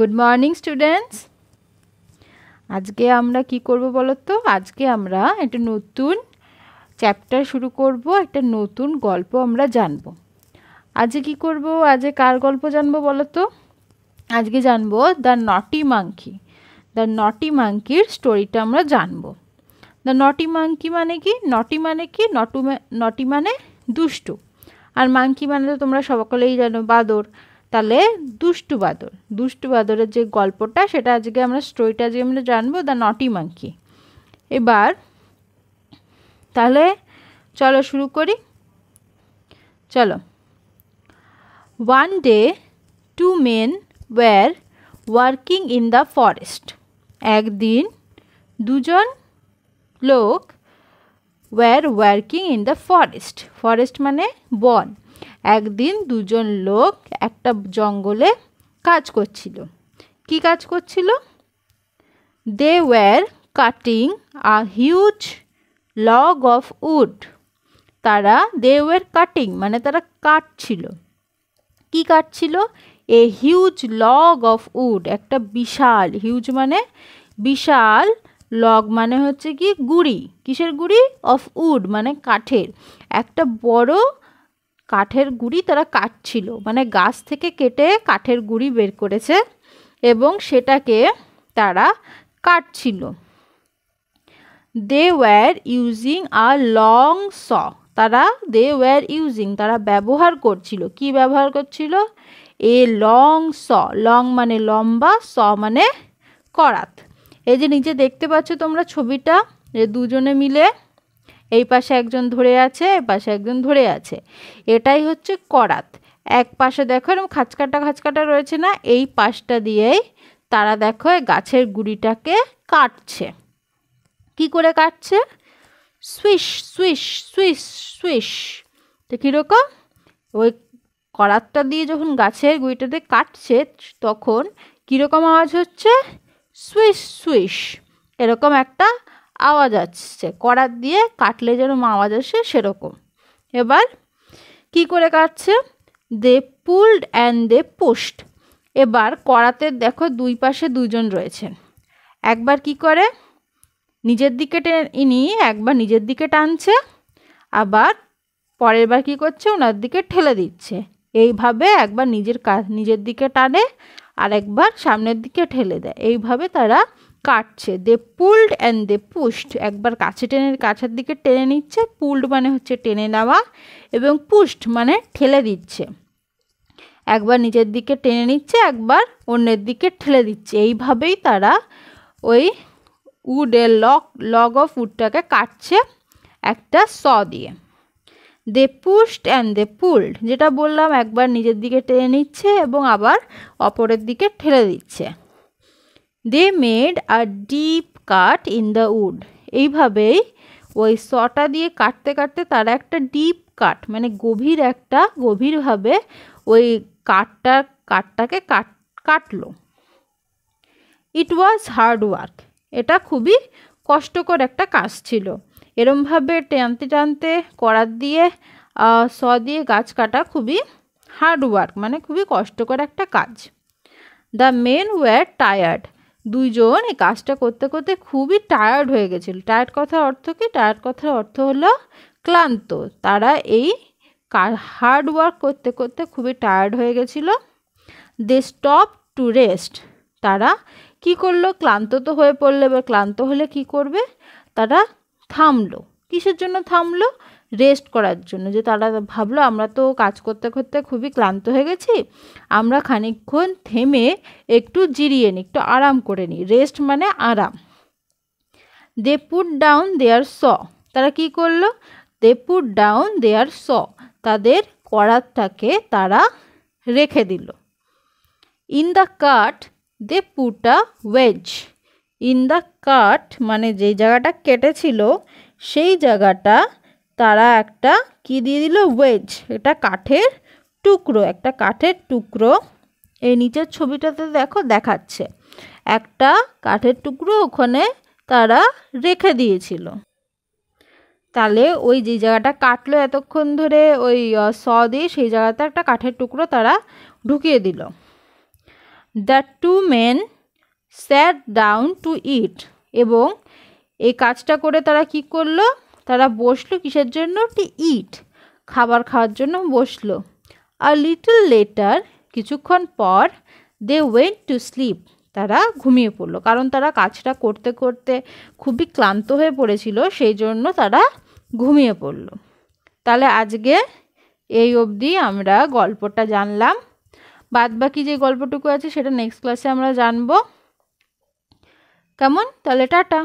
good morning students আজকে আমরা কি করব বলো তো আজকে আমরা একটা নতুন চ্যাপ্টার শুরু করব একটা নতুন গল্প আমরা জানব আজকে কি করব আজকে কার গল্প জানবো বলো তো আজকে জানবো দ্য নটি মাংকি দ্য নটি মাংকির স্টোরিটা আমরা জানবো দ্য নটি মাংকি মানে কি নটি মানে কি নটু নটি মানে দুষ্টু আর মাংকি মানে তো তোমরা সকলেই জানো বাদর তাহলে দুষ্টু বাদর দুষ্টু বাদরের যে গল্পটা সেটা আজকে আমরা স্টোরিটা আজকে আমরা জানবো দ্য নটি মাঙ্কি এবার তাহলে চলো শুরু করি চলো one day two men were working in the forest একদিন দুজন লোক were working in the forest forest মানে বন একদিন দুজন লোক একটা জঙ্গলে কাজ করছিল কি কাজ করছিল they were cutting a huge log of wood তারা দে ওয়ার কাটিং মানে তারা কাটছিল কি কাটছিল a huge log of wood একটা বিশাল হিউজ মানে বিশাল লগ মানে হচ্ছে কি গুড়ি কিসের গুড়ি অফ উড মানে কাঠের একটা বড় কাঠের গুড়ি তারা কাটছিল মানে গাছ থেকে কেটে কাঠের গুড়ি বের করেছে এবং সেটাকে তারা কাটছিল they were using a long saw তারা দে ওয়ার ইউজিং তারা ব্যবহার করছিল কি ব্যবহার করছিল এ লং স লং মানে লম্বা স মানে করাত এই যে নিচে দেখতে পাচ্ছ তোমরা ছবিটা যে দুজনে মিলে এই পাশে একজন ধরে আছে এই পাশে একজন ধরে আছে এটাই হচ্ছে করাত এক পাশে দেখো এরকম খাঁচকাটা খাঁচকাটা রয়েছে না এই পাশটা দিয়েই তারা দেখো গাছের গুড়িটাকে কাটছে কি করে কাটছে সুইস সুইস সুইস সুইস তো কীরকম ওই করাতটা দিয়ে যখন গাছের গুড়িটাতে কাটছে তখন কীরকম আওয়াজ হচ্ছে সুইস সুইস এরকম একটা আওয়াজ আসছে করাত দিয়ে কাটলে যেরকম আওয়াজ আসে সেরকম এবার কি করে কাটছে they pulled and they pushed এবার করাতে দেখো দুই পাশে দুজন রয়েছেন একবার কি করে নিজের দিকে ইনি একবার নিজের দিকে টানছে আবার পরের বার কী করছে ওনার দিকে ঠেলে দিচ্ছে এইভাবে একবার নিজের কাজ নিজের দিকে টানে আর একবার সামনের দিকে ঠেলে দেয় এইভাবে তারা কাটছে they pulled and they pushed একবার কাছে টেনে কাছের দিকে টেনে নিচ্ছে পুল্ড মানে হচ্ছে টেনে নেওয়া এবং পুস্ট মানে ঠেলে দিচ্ছে একবার নিজের দিকে টেনে নিচ্ছে একবার অন্যের দিকে ঠেলে দিচ্ছে এইভাবেই তারা ওই উডের লগ লগ অফ উডটাকে কাটছে একটা স দিয়ে they pushed and they pulled যেটা বললাম একবার নিজের দিকে টেনে নিচ্ছে এবং আবার অপরের দিকে ঠেলে দিচ্ছে they made a deep cut in the wood এইভাবেই ওই সটা দিয়ে কাটতে কাটতে তারা একটা ডিপ কাট মানে গভীর একটা গভীরভাবে ওই কাঠটা কাঠটাকে কাট কাটলো ইট ওয়াজ হার্ড ওয়ার্ক এটা খুবই কষ্টকর একটা কাজ ছিল এরমভাবে টানতে টানতে করার দিয়ে স দিয়ে গাছ কাটা খুবই হার্ড ওয়ার্ক মানে খুবই কষ্টকর একটা কাজ দ্য মেন ওয়ার টায়ার্ড দুইজন এই কাজটা করতে করতে খুবই টায়ার্ড হয়ে গেছিল টায়ার্ড কথার অর্থ কি টায়ার্ড কথার অর্থ হলো ক্লান্ত তারা এই হার্ড ওয়ার্ক করতে করতে খুবই টায়ার্ড হয়ে গেছিলো দে স্টপ টু রেস্ট তারা কি করলো ক্লান্ত তো হয়ে পড়লো এবার ক্লান্ত হলে কি করবে তারা থামলো কিসের জন্য থামলো রেস্ট করার জন্য যে তারা ভাবলো আমরা তো কাজ করতে করতে খুবই ক্লান্ত হয়ে গেছি আমরা খানিকক্ষণ থেমে একটু জিরিয়ে নিই একটু আরাম করে নিই রেস্ট মানে আরাম দে পুট ডাউন দেয়ার স তারা কি করলো দে পুট ডাউন দেয়ার স তাদের কড়াতটাকে তারা রেখে দিল in the cut they put a wedge in the cut মানে যেই জায়গাটা কেটেছিল সেই জায়গাটা তারা একটা কি দিয়ে দিল ওয়েজ এটা কাঠের টুকরো একটা কাঠের টুকরো এই নিচের ছবিটাতে দেখো দেখাচ্ছে একটা কাঠের টুকরো ওখানে তারা রেখে দিয়েছিল তাহলে ওই যে জায়গাটা কাটলো এতক্ষণ ধরে ওই স দিয়ে সেই জায়গাতে একটা কাঠের টুকরো তারা ঢুকিয়ে দিল the two men sat down to eat এবং এই কাজটা করে তারা কি করলো তারা বসলো কিসের জন্য টি ইট খাবার খাওয়ার জন্য বসলো আর লিটল লেটার কিছুক্ষণ পর দে ওয়েন্ট টু স্লিপ তারা ঘুমিয়ে পড়লো কারণ তারা কাজটা করতে করতে খুবই ক্লান্ত হয়ে পড়েছিল সেই জন্য তারা ঘুমিয়ে পড়লো তাহলে আজকে এই অবধি আমরা গল্পটা জানলাম বাদ বাকি যে গল্পটুকু আছে সেটা নেক্সট ক্লাসে আমরা জানবো কেমন তাহলে টাটা